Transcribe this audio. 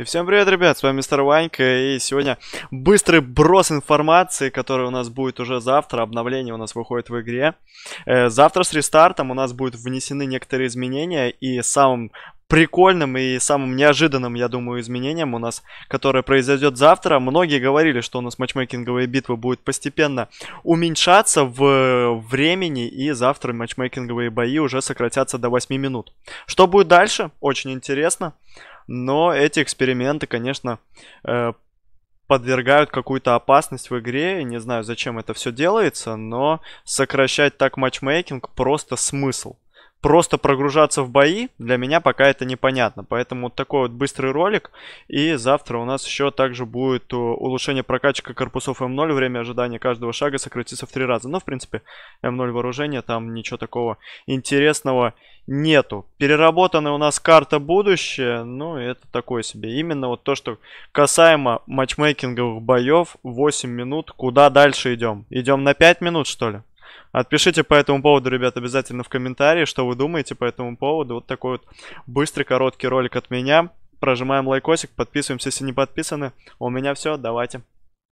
И всем привет, ребят, с вами мистер Ванька, и сегодня быстрый брос информации, который у нас будет уже завтра, обновление у нас выходит в игре. Э, завтра с рестартом у нас будут внесены некоторые изменения, и самым прикольным и самым неожиданным, я думаю, изменением у нас, которое произойдет завтра. Многие говорили, что у нас матчмейкинговые битвы будут постепенно уменьшаться в э, времени, и завтра матчмейкинговые бои уже сократятся до 8 минут. Что будет дальше? Очень интересно. Но эти эксперименты, конечно, э, подвергают какую-то опасность в игре. Не знаю, зачем это все делается, но сокращать так матчмейкинг просто смысл просто прогружаться в бои, для меня пока это непонятно. Поэтому вот такой вот быстрый ролик. И завтра у нас еще также будет э, улучшение прокачка корпусов М0. Время ожидания каждого шага сократится в три раза. Но, в принципе, М0 вооружение, там ничего такого интересного нету. Переработана у нас карта будущее, ну это такое себе. Именно вот то, что касаемо матчмейкинговых боев, 8 минут, куда дальше идем? Идем на 5 минут, что ли? Отпишите по этому поводу, ребят, обязательно в комментарии, что вы думаете по этому поводу. Вот такой вот быстрый, короткий ролик от меня. Прожимаем лайкосик, подписываемся, если не подписаны. У меня все, давайте.